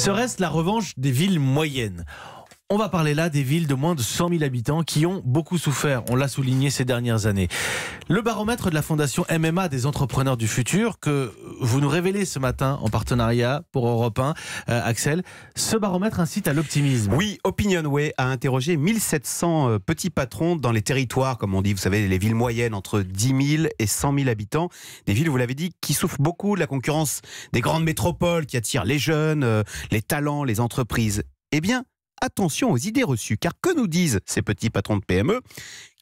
Serait-ce la revanche des villes moyennes on va parler là des villes de moins de 100 000 habitants qui ont beaucoup souffert, on l'a souligné ces dernières années. Le baromètre de la fondation MMA des entrepreneurs du futur que vous nous révélez ce matin en partenariat pour Europe 1, euh, Axel, ce baromètre incite à l'optimisme. Oui, OpinionWay a interrogé 1700 euh, petits patrons dans les territoires, comme on dit, vous savez, les villes moyennes entre 10 000 et 100 000 habitants. Des villes, vous l'avez dit, qui souffrent beaucoup de la concurrence des grandes métropoles qui attirent les jeunes, euh, les talents, les entreprises. Eh bien, attention aux idées reçues. Car que nous disent ces petits patrons de PME,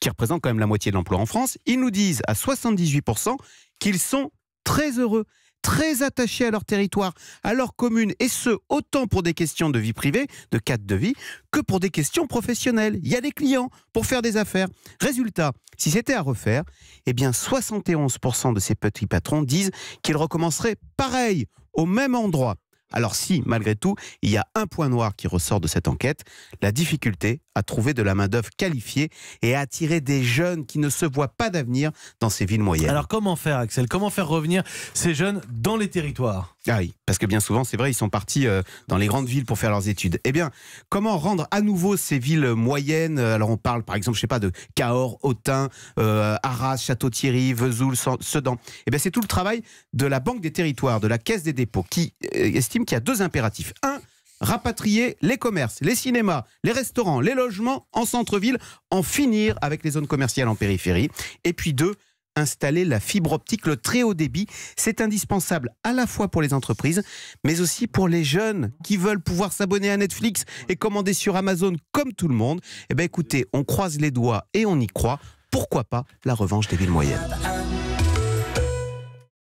qui représentent quand même la moitié de l'emploi en France Ils nous disent à 78% qu'ils sont très heureux, très attachés à leur territoire, à leur commune, et ce, autant pour des questions de vie privée, de cadre de vie, que pour des questions professionnelles. Il y a des clients pour faire des affaires. Résultat, si c'était à refaire, eh bien 71% de ces petits patrons disent qu'ils recommenceraient pareil, au même endroit. Alors si, malgré tout, il y a un point noir qui ressort de cette enquête, la difficulté à trouver de la main-d'œuvre qualifiée et à attirer des jeunes qui ne se voient pas d'avenir dans ces villes moyennes. Alors comment faire, Axel Comment faire revenir ces jeunes dans les territoires ah oui, parce que bien souvent, c'est vrai, ils sont partis euh, dans les grandes villes pour faire leurs études. Eh bien, comment rendre à nouveau ces villes moyennes euh, Alors, on parle, par exemple, je sais pas, de Cahors, Autun, euh, Arras, Château-Thierry, Vesoul, Sedan. Eh bien, c'est tout le travail de la Banque des Territoires, de la Caisse des Dépôts, qui estime qu'il y a deux impératifs. Un, rapatrier les commerces, les cinémas, les restaurants, les logements en centre-ville, en finir avec les zones commerciales en périphérie. Et puis deux, installer la fibre optique, le très haut débit. C'est indispensable à la fois pour les entreprises, mais aussi pour les jeunes qui veulent pouvoir s'abonner à Netflix et commander sur Amazon comme tout le monde. Eh bien écoutez, on croise les doigts et on y croit. Pourquoi pas la revanche des villes moyennes